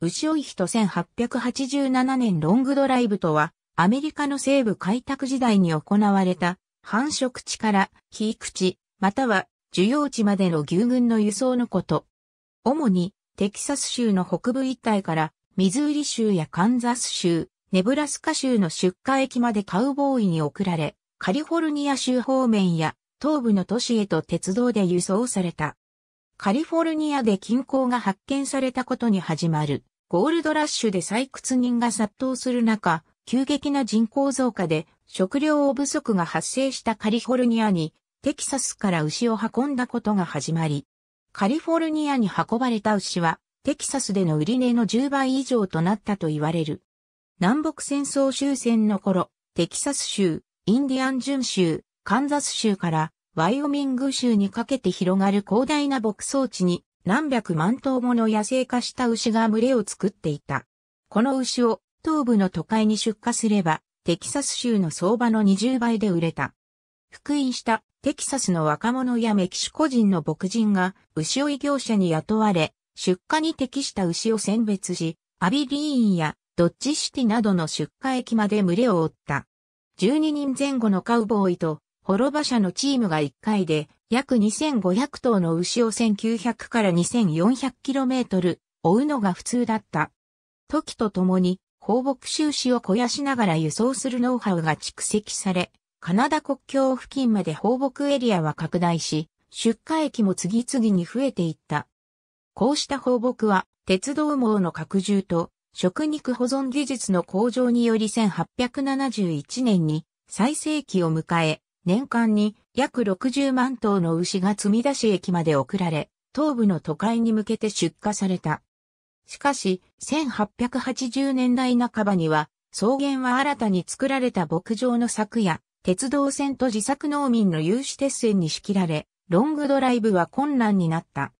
牛追人1887年ロングドライブとは、アメリカの西部開拓時代に行われた、繁殖地から肥育地、または需要地までの牛群の輸送のこと。主に、テキサス州の北部一帯から、ミズーリ州やカンザス州、ネブラスカ州の出荷駅までカウボーイに送られ、カリフォルニア州方面や東部の都市へと鉄道で輸送された。カリフォルニアで近郊が発見されたことに始まる。ゴールドラッシュで採掘人が殺到する中、急激な人口増加で食料を不足が発生したカリフォルニアにテキサスから牛を運んだことが始まり、カリフォルニアに運ばれた牛はテキサスでの売値の10倍以上となったと言われる。南北戦争終戦の頃、テキサス州、インディアン巡州、カンザス州からワイオミング州にかけて広がる広大な牧草地に何百万頭もの野生化した牛が群れを作っていた。この牛を東部の都会に出荷すれば、テキサス州の相場の20倍で売れた。復員したテキサスの若者やメキシコ人の牧人が牛追い業者に雇われ、出荷に適した牛を選別し、アビリーンやドッジシティなどの出荷駅まで群れを追った。12人前後のカウボーイと、滅馬車のチームが1回で約2500頭の牛を1900から 2400km 追うのが普通だった。時とともに放牧収支を肥やしながら輸送するノウハウが蓄積され、カナダ国境付近まで放牧エリアは拡大し、出荷駅も次々に増えていった。こうした放牧は、鉄道網の拡充と、食肉保存技術の向上により1871年に最盛期を迎え、年間に約60万頭の牛が積み出し駅まで送られ、東部の都会に向けて出荷された。しかし、1880年代半ばには、草原は新たに作られた牧場の柵や、鉄道線と自作農民の有志鉄線に仕切られ、ロングドライブは困難になった。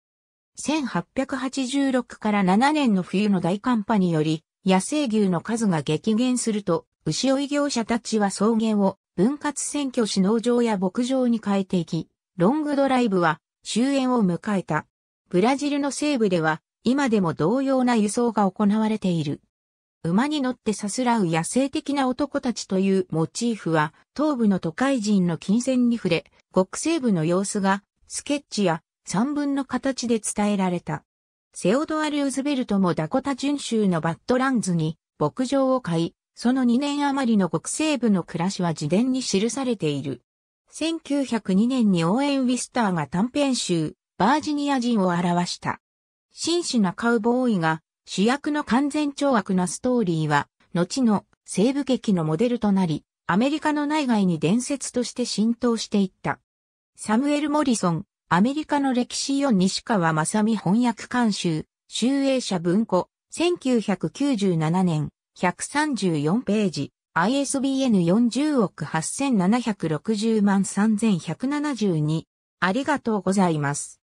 1886から7年の冬の大寒波により、野生牛の数が激減すると、牛追い業者たちは草原を分割選挙市農場や牧場に変えていき、ロングドライブは終焉を迎えた。ブラジルの西部では今でも同様な輸送が行われている。馬に乗ってさすらう野生的な男たちというモチーフは東部の都会人の金銭に触れ、極西部の様子がスケッチや三分の形で伝えられた。セオドア・ルーズベルトもダコタ準州のバッドランズに牧場を買い、その2年余りの国西部の暮らしは自伝に記されている。1902年に応援ウィスターが短編集、バージニア人を表した。真摯なカウボーイが主役の完全懲悪なストーリーは、後の西部劇のモデルとなり、アメリカの内外に伝説として浸透していった。サムエル・モリソン、アメリカの歴史を西川正美翻訳監修、集英社文庫、1997年、134ページ、ISBN 40億8760万3172。ありがとうございます。